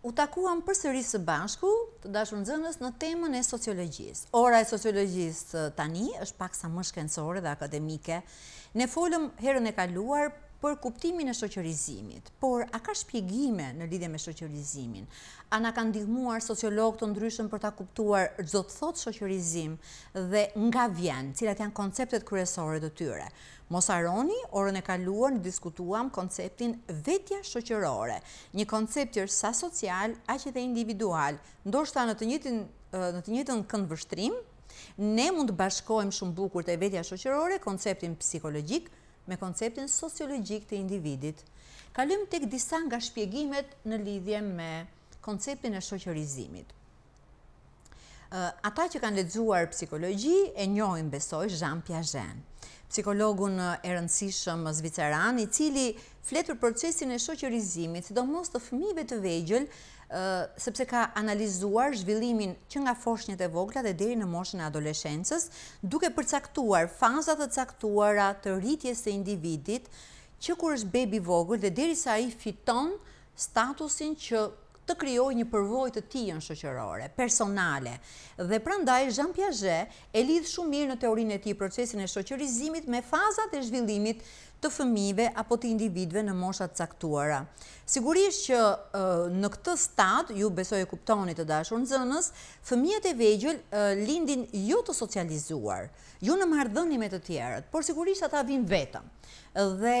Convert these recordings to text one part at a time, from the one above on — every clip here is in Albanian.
U takuam përsëri së bashku të dashur nxënës në temën e sociologjisë. Ora e sociologjisë eh, tani është paksa më shkencore dhe akademike. Ne folëm herën e kaluar për kuptimin e shoqërizimit, por a ka shpjegime në lidhje me shoqërizimin? A na ka ndihmuar sociolog të ndryshëm për ta kuptuar zotë të thotë shoqërizim dhe nga vjen, cilat janë konceptet kryesore të tyre? Mos aroni, orën e kaluar në diskutuam konceptin vetja shoqërore, një koncept që sa social, a që dhe individual, ndoshta në të në të njëtën këndë vështrim, ne mund të bashkojmë shumë bukur të vetja shoqërore, konceptin psikologjik, me konceptin sociologjik të individit. Kalim të disa nga shpjegimet në lidhje me konceptin e shoqërizimit. Ata që kanë ledzuar psikologi e njojnë besoj Jean Piaget, psikologun e rëndësishëm zviceran, i cili fletur procesin e shoqërizimit, do mos të fëmive të vejgjëllë, sepse ka analizuar zhvillimin që nga foshnjët e vogla dhe deri në moshën e adoleshensës, duke përcaktuar fazat të caktuara të rritjes e individit, që kur është bebi vogl dhe deri sa i fiton statusin që të kryoj një përvoj të tijën shëqërore, personale. Dhe prandaj, Jean Piaget e lidhë shumë mirë në teorinë e ti procesin e shëqërizimit me fazat e zhvillimit të fëmive apo të individve në moshat caktuara. Sigurisht që në këtë stat, ju besoj e kuptonit të dashur në zënës, fëmijet e vejgjel lindin ju jo të socializuar, ju në mardhënimet të tjerët, por sigurisht ata vinë vetëm. Dhe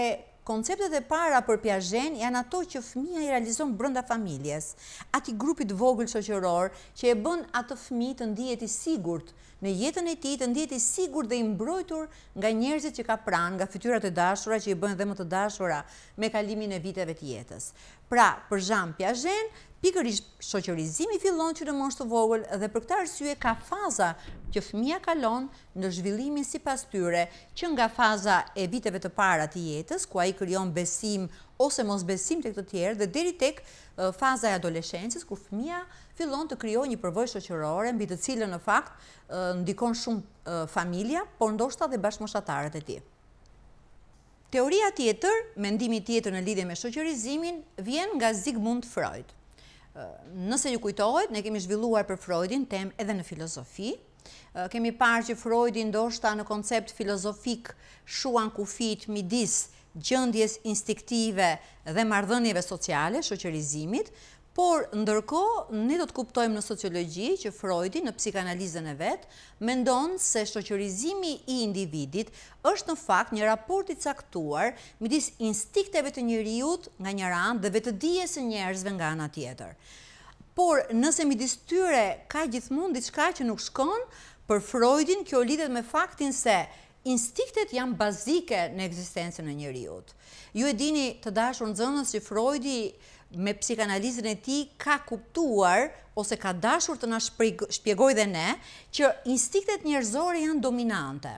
konceptet e para për Piaget janë ato që fëmija i realizon brënda familjes, ati grupit vogël shëqëror që e bën atë fëmi të i sigurt në jetën e ti të i sigurt dhe imbrojtur nga njerëzit që ka pran, nga fytyrat e dashura që i bën dhe më të dashura me kalimin e viteve të jetës. Pra, për zhamë Piagen, pikërish shoqërizimi fillon që në mështë të vogël dhe për këta rësue ka faza që fëmija kalon në zhvillimin si pas tyre, që nga faza e viteve të para të jetës, ku a i kryon besim ose mos besim të këtë tjerë, dhe deri tek faza e adoleshensis, ku fëmija fillon të kryon një përvoj shoqërore, mbi të cilën në fakt ndikon shumë familja, por ndoshta dhe bashkë moshatarët e ti. Teoria tjetër, mendimi tjetër në lidhje me shoqërizimin, vjen nga Sigmund Freud. Nëse ju kujtojt, ne kemi zhvilluar për Freudin tem edhe në filozofi, kemi parë që Freudin do shta në koncept filozofik shuan kufit midis gjëndjes instiktive dhe mardhënjeve sociale, shoqërizimit, Por, ndërko, ne do të kuptojmë në sociologi që Freudi, në psikanalizën e vetë, mendonë se shoqërizimi i individit është në fakt një raportit saktuar midis instikteve të njëriut nga njëran dhe vetëdijes e njerëzve nga nga tjetër. Por, nëse midis tyre ka gjithmonë diçka që nuk shkon, për Freudin kjo lidhet me faktin se instiktet janë bazike në eksistencën e njëriut. Ju e dini të dashur në zënës që Freudi nështë me psikanalizën e ti ka kuptuar ose ka dashur të nga shpjegoj dhe ne që instiktet njërzore janë dominante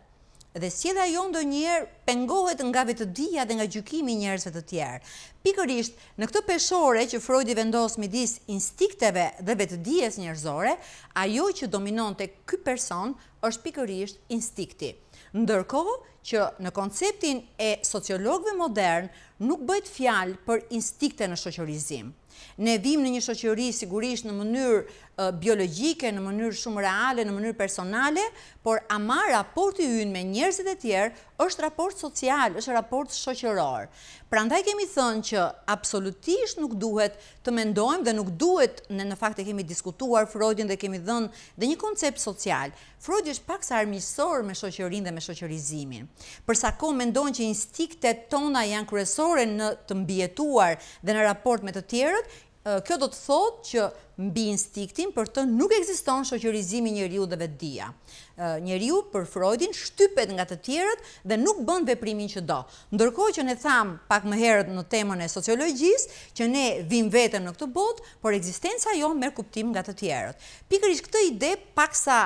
dhe si jonë ajo ndo njërë pengohet nga vetëdia dhe nga gjukimi njërzve të tjerë. Pikërisht, në këtë peshore që Freud i vendosë me instikteve dhe vetëdijes njërzore, ajo që dominante këtë person është pikërisht instikti. Ndërkohë, që në konceptin e sociologve modern nuk bëjt fjalë për instikte në shoqërizim. Ne vim në një shoqëri sigurisht në mënyrë biologike, në mënyrë shumë reale, në mënyrë personale, por ama raporti ynë me njerëzit e tjerë është raport social, është raport shoqëror. Pra ndaj kemi thënë që absolutisht nuk duhet të mendojmë dhe nuk duhet në në fakt e kemi diskutuar Freudin dhe kemi dhënë dhe një koncept social. Freud është pak sa armisor me shoqërin dhe me shoqërizimin. Përsa ko mendojnë që instikte tona janë kërësore në të mbjetuar dhe në raport me të tjerët, kjo do të thotë që mbi instiktin për të nuk eksiston shoqërizimi njëriu dhe vetëdia. Njëriu për Freudin shtypet nga të tjerët dhe nuk bënd veprimin që do. Ndërkoj që ne tham pak më herët në temën e sociologjis, që ne vim vetën në këtë bot, por eksistenca jo merë kuptim nga të tjerët. Pikër këtë ide pak sa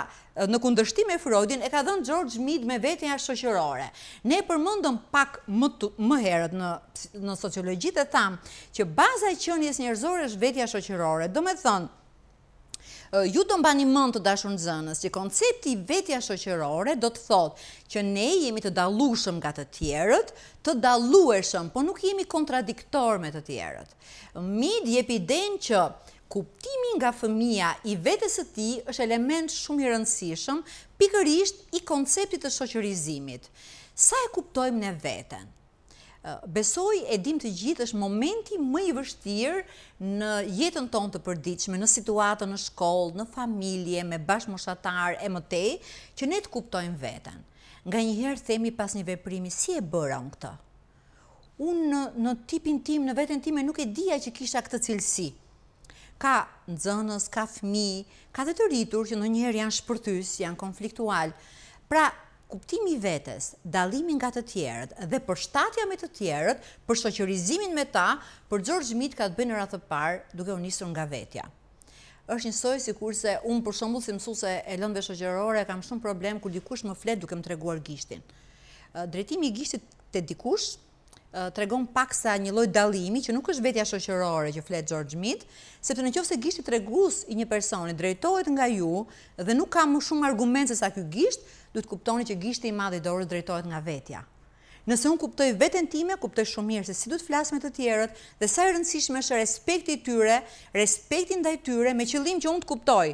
në kundërshtim e Freudin, e ka dhënë George Mead me vetën jashtë shëqërore. Ne përmëndëm pak më herët në sociologjit e thamë që baza e qënjes njerëzore është vetën jashtë shëqërore. Do me thënë, ju të mba një mënd të dashur në zënës që koncepti vetën jashtë shëqërore do të thotë që ne jemi të dalushëm nga të tjerët, të dalueshëm, po nuk jemi kontradiktor me të tjerët. Mead jepi den që Kuptimi nga fëmija i vetës e ti është element shumë i rëndësishëm, pikërisht i konceptit të shoqërizimit. Sa e kuptojmë në vetën? Besoj e dim të gjithë është momenti më i vështirë në jetën tonë të përdiqme, në situatën në shkollë, në familje, me bashkë moshatarë, e mëtej, që ne të kuptojmë vetën. Nga njëherë themi pas një veprimi, si e bëra unë këta? Unë në tipin tim, në vetën tim nuk e dhja që kisha këtë cilësi, ka nëzënës, ka fmi, ka dhe të rritur që në njerë janë shpërthys, janë konfliktual. Pra, kuptimi vetës, dalimin nga të tjerët dhe për shtatja me të tjerët, për shoqërizimin me ta, për gjërë Mit ka të bënë të parë duke u njësër nga vetja është njësoj si kurse unë për shumë si mësu se e lëndve shëgjerore kam shumë problem kër dikush më fletë duke më treguar gishtin. Drejtimi gishtit të dikush të regon pak sa një lojt dalimi, që nuk është vetja shosherore që fletë George Mead, sepse në qofë se gisht i të regus i një personi, drejtojt nga ju, dhe nuk ka më shumë argument se sa kjo gisht, du të kuptoni që gisht i madhe i dorës drejtojt nga vetja. Nëse unë kuptoj vetën time, kuptoj shumë mirë se si du të flasë me të tjerët, dhe sa i rëndësishme shë respekti tyre, respektin dhe tyre, me qëllim që unë të kuptoj,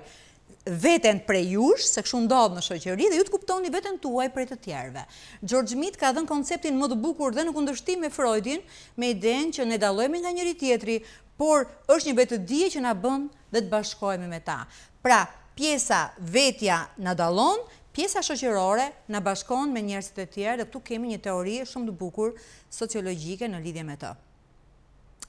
veten prej jush, se këshu ndodhë në shëqëri, dhe ju të kuptoni veten të uaj prej të tjerve. George Mead ka dhenë konceptin më të bukur dhe në kundërshtim me Freudin, me den që ne dalojme nga njëri tjetri, por është një vetë dje që na bën dhe të bashkojme me ta. Pra, pjesa vetja në dalon, pjesa shëqërore në bashkon me njërësit e tjerë, dhe këtu kemi një teori shumë të bukur sociologike në lidhje me të.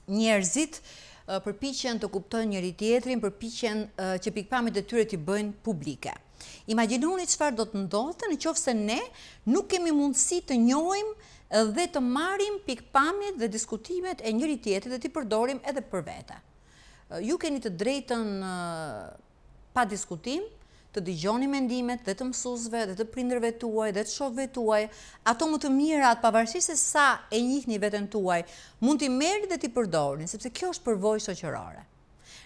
Njërëzit, njërëzit, përpichen të kuptojnë njëri tjetrin, përpichen që pikpamit e tyre të bëjnë publike. Imaginuni qëfar do të ndodhë, në qofë se ne nuk kemi mundësi të njojmë dhe të marim pikpamit dhe diskutimet e njëri tjetrin dhe të i përdorim edhe për vete. Ju keni të drejtën pa diskutim, të dëgjoni mendimet dhe të mësuesve dhe të prindërve tuaj dhe të shokëve tuaj, ato më të mira atë pavarësisht se sa e njihni veten tuaj, mund t'i merri dhe t'i përdorni, sepse kjo është përvojë shoqërore.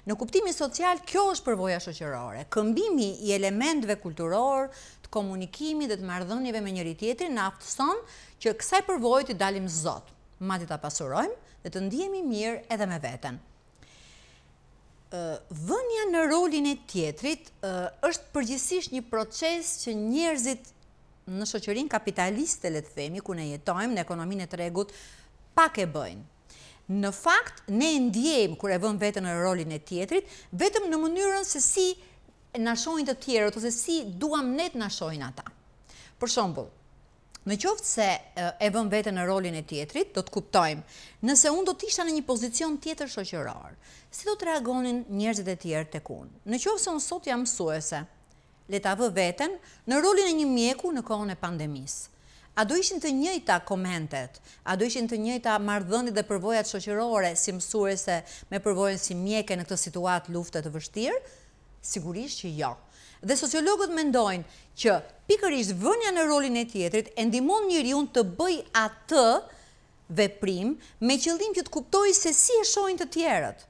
Në kuptimin social kjo është përvoja shoqërore. Këmbimi i elementëve kulturor, të komunikimit dhe të marrëdhënieve me njëri tjetrin na afton që kësaj përvoje të dalim zot. Madje ta pasurojmë dhe të ndihemi mirë edhe me veten. Vënja në rolin e tjetrit është përgjësisht një proces që njerëzit në shoqërin kapitaliste, le të themi, ku ne jetojmë në ekonomin e tregut, pak e bëjnë. Në fakt, ne ndjejmë kër e vëm vetën në rolin e tjetrit, vetëm në mënyrën se si nashojnë të tjerët, ose si duam net nashojnë ata. Për shumbull, Në qoftë se e vëm vete në rolin e tjetrit, do të kuptojmë, nëse unë do të isha në një pozicion tjetër shoqëror, si do të reagonin njerëzit e tjerë të kunë? Në qoftë se unë sot jam suese, leta vë veten në rolin e një mjeku në kohën e pandemisë. A do ishin të njëjta komentet, a do ishin të njëjta mardhëndit dhe përvojat shoqërore si mësuese me përvojën si mjeke në këtë situatë luftet të vështirë, Sigurisht që jo. Dhe sociologët mendojnë që pikërisht vënja në rolin e tjetrit e ndimon njëri unë të bëj atë veprim me qëllim që të kuptoj se si e shojnë të tjerët.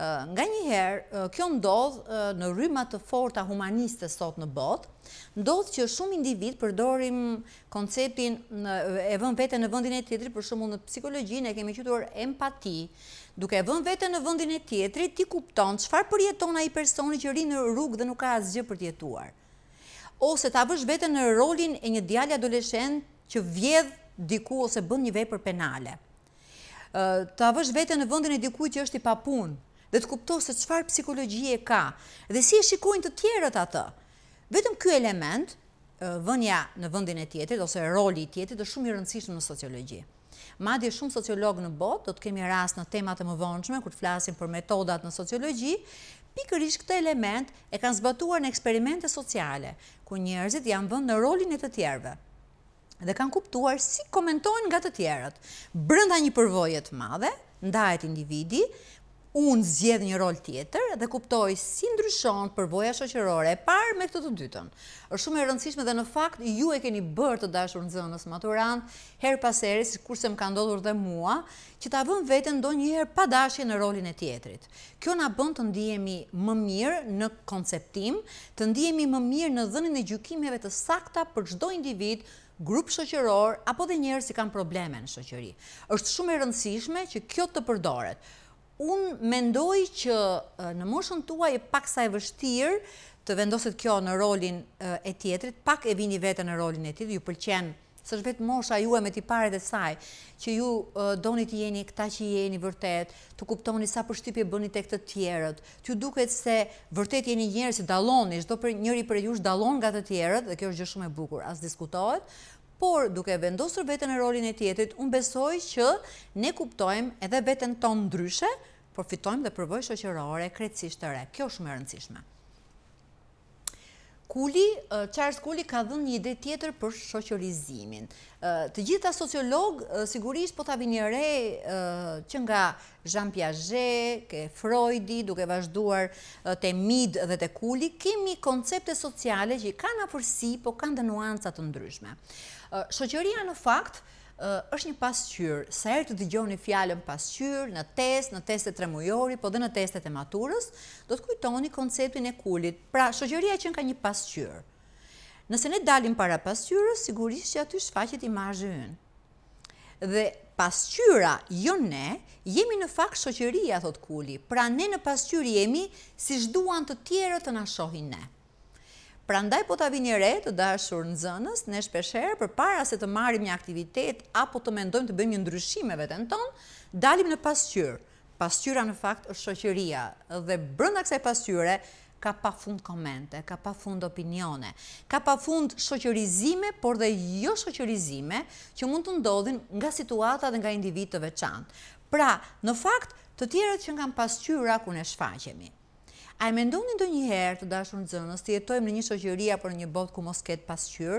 Nga njëherë, kjo ndodhë në rrymat të forta humaniste sot në botë, ndodhë që shumë individ përdorim konceptin e vën vete në vëndin e tjetëri, për shumë në psikologjin e kemi qytuar empati, duke vën vete në vëndin e tjetëri, ti kupton qëfar përjeton a i personi që rinë në rrugë dhe nuk ka asgjë përjetuar. Ose ta vësh vete në rolin e një djali adoleshen që vjedhë diku ose bën një vej për penale. Ta vësh vete në vëndin e diku që është i papunë, dhe të kuptohë se qëfar psikologjie ka dhe si e shikojnë të tjerët atë. Vetëm kjo element, vënja në vëndin e tjetit ose roli i tjetit, dhe shumë i rëndësishme në sociologi. Madje shumë sociolog në bot, do të kemi rast në temat e më vëndshme, kur të flasim për metodat në sociologi, pikërish këtë element e kanë zbatuar në eksperimente sociale, ku njerëzit janë vënd në rolin e të tjerëve, dhe kanë kuptuar si komentojnë nga të tjerët. Brënda një përvojët madhe, ndajet individi, unë zjedhë një rol tjetër dhe kuptoj si ndryshon përvoja shoqërore e parë me këtë të dytën. është shumë e rëndësishme dhe në fakt ju e keni bërë të dashur në zënës maturant, herë paseri, si kurse më ka ndodhur dhe mua, që ta vëmë vetën do njëherë pa dashje në rolin e tjetrit. Kjo na bënd të ndihemi më mirë në konceptim, të ndihemi më mirë në dhënin e gjukimeve të sakta për gjdo individ grupë shoqëror, apo dhe njerë si kanë probleme në shoqëri. është shumë e rëndësishme që kjo të përdoret. Unë mendoj që në moshën tuaj e pak sa e vështirë të vendosit kjo në rolin e tjetrit, pak e vini vete në rolin e tjetrit, ju pëlqen, së shvet mosha ju e me t'i pare dhe saj, që ju doni t'i jeni këta që jeni vërtet, të kuptoni sa përshtypje bëni të këtë tjerët, t'ju duket se vërtet jeni njerë si për njëri për jush dalon nga të tjerët, dhe kjo është gjë shumë e bukur, as diskutohet, por duke vendosër vetën e rolin e tjetërit, unë besoj që ne kuptojmë edhe vetën tonë ndryshe, por fitojmë dhe përvoj shëqërore, krecisht të re. Kjo shumë e rëndësishme. Kuli, Charles Kuli ka dhënë një ide tjetër për shoqërizimin. Të gjitha sociolog, sigurisht po të avi një rej që nga Jean Piaget, ke Freudi, duke vazhduar të Mid dhe të Kuli, kemi koncepte sociale që i ka në përsi, po kanë dhe nuancat të ndryshme. Shoqëria në faktë, është një pasqyrë, sa erë të digjoni fjallën pasqyrë, në test, në testet tremujori, po dhe në testet e maturës, do të kujtoni konceptin e kulit. Pra, shëgjëria që nga një pasqyrë. Nëse ne dalim para pasqyrës, sigurisht që aty shfaqet imajë yënë. Dhe pasqyra, jo ne, jemi në fakt shëgjëria, thot kuli. Pra, ne në pasqyrë jemi si shduan të tjere të nashohin ne. Pra ndaj po të avi një re të dashur në zënës, në shpesherë, për para se të marim një aktivitet, apo të mendojmë të bëjmë një ndryshime vetën tonë, dalim në pasqyrë. Pasqyra në fakt është shëqëria, dhe brënda kësaj pasqyre, ka pa fund komente, ka pa fund opinione, ka pa fund shëqërizime, por dhe jo shëqërizime, që mund të ndodhin nga situata dhe nga individ të veçantë. Pra, në fakt, të tjerët që nga pasqyra ku në shfaqemi. A e mendoni do njëherë të dashur në zënës të jetojmë në një shëgjëria për një botë ku mos ketë pasqyrë?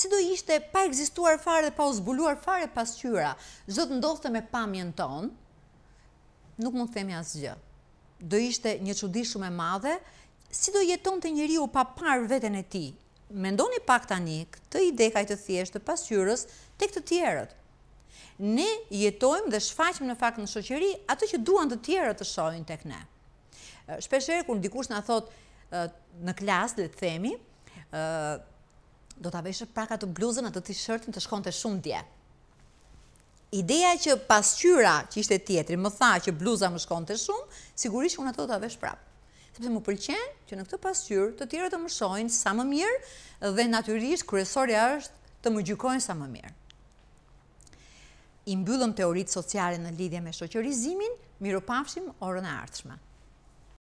Si do ishte pa egzistuar fare dhe pa uzbuluar fare pasqyra, zëtë ndoste me pamjen tonë, nuk mund të themi asë gjë. Do ishte një qudi shumë e madhe, si do jeton të njëri u pa parë vetën e ti? Mendoni pak tani këtë idekaj të thjeshtë të pasqyrës të këtë tjerët. Ne jetojmë dhe shfaqim në fakt në shëqëri atë që duan të tjerët të shojnë të këne. Eh, Shpesherë, kur dikush në thot eh, në klas, le të themi, eh, do të aveshë praka të bluzën atë të të shërtën të shkonte shumë dje. Ideja që pasqyra që ishte tjetëri më tha që bluza më shkonte shumë, sigurisht që unë ato do të avesh prapë. Sepse më pëlqen që në këtë pasqyrë të tjere të më shojnë sa më mirë dhe natyrisht kërësoria është të më gjykojnë sa më mirë. I mbyllëm teoritë sociale në lidhje me shoqërizimin, miru pafshim orën e artëshme.